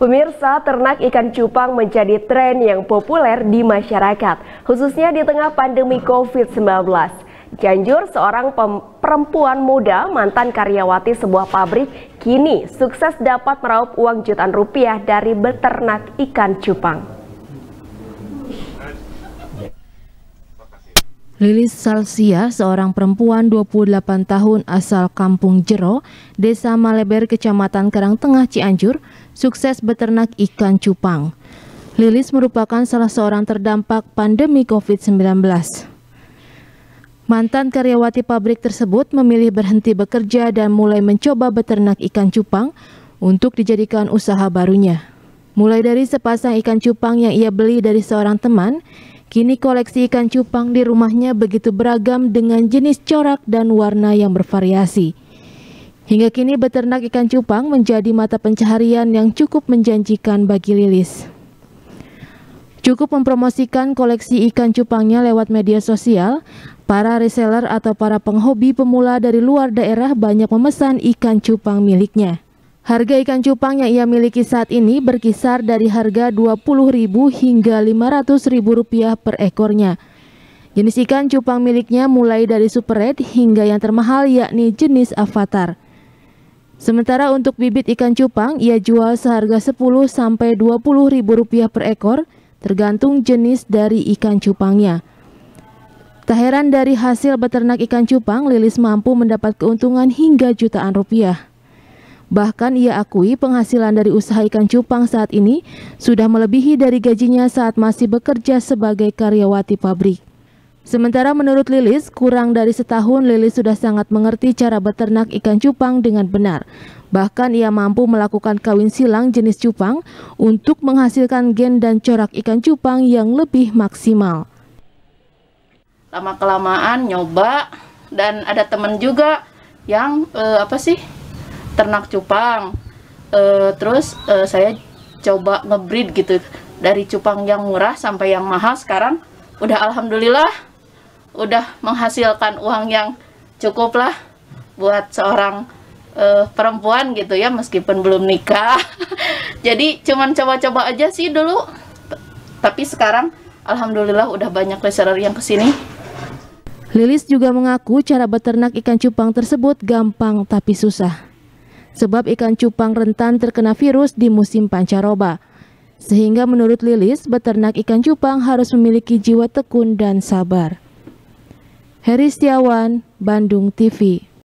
Pemirsa, ternak ikan cupang menjadi tren yang populer di masyarakat, khususnya di tengah pandemi COVID-19. Janjur, seorang perempuan muda mantan karyawati sebuah pabrik, kini sukses dapat meraup uang jutaan rupiah dari beternak ikan cupang. Lilis Salsia, seorang perempuan 28 tahun asal Kampung Jero, Desa Maleber, Kecamatan Kerang Tengah, Cianjur, sukses beternak ikan cupang. Lilis merupakan salah seorang terdampak pandemi COVID-19. Mantan karyawati pabrik tersebut memilih berhenti bekerja dan mulai mencoba beternak ikan cupang untuk dijadikan usaha barunya. Mulai dari sepasang ikan cupang yang ia beli dari seorang teman, Kini koleksi ikan cupang di rumahnya begitu beragam dengan jenis corak dan warna yang bervariasi. Hingga kini beternak ikan cupang menjadi mata pencaharian yang cukup menjanjikan bagi Lilis. Cukup mempromosikan koleksi ikan cupangnya lewat media sosial, para reseller atau para penghobi pemula dari luar daerah banyak memesan ikan cupang miliknya. Harga ikan cupang yang ia miliki saat ini berkisar dari harga Rp20.000 hingga Rp500.000 per ekornya. Jenis ikan cupang miliknya mulai dari super red hingga yang termahal yakni jenis avatar. Sementara untuk bibit ikan cupang ia jual seharga rp 10000 rp 20000 per ekor tergantung jenis dari ikan cupangnya. Tak heran dari hasil beternak ikan cupang, Lilis mampu mendapat keuntungan hingga jutaan rupiah. Bahkan ia akui penghasilan dari usaha ikan cupang saat ini sudah melebihi dari gajinya saat masih bekerja sebagai karyawati pabrik. Sementara menurut Lilis, kurang dari setahun Lilis sudah sangat mengerti cara beternak ikan cupang dengan benar. Bahkan ia mampu melakukan kawin silang jenis cupang untuk menghasilkan gen dan corak ikan cupang yang lebih maksimal. Lama-kelamaan nyoba dan ada teman juga yang eh, apa sih ternak cupang uh, terus uh, saya coba ngebreed gitu dari cupang yang murah sampai yang mahal sekarang udah alhamdulillah udah menghasilkan uang yang cukup lah buat seorang uh, perempuan gitu ya meskipun belum nikah jadi cuman coba-coba aja sih dulu tapi sekarang alhamdulillah udah banyak reseller yang kesini Lilis juga mengaku cara beternak ikan cupang tersebut gampang tapi susah sebab ikan cupang rentan terkena virus di musim pancaroba. Sehingga menurut Lilis, beternak ikan cupang harus memiliki jiwa tekun dan sabar. Heri Setiawan, Bandung TV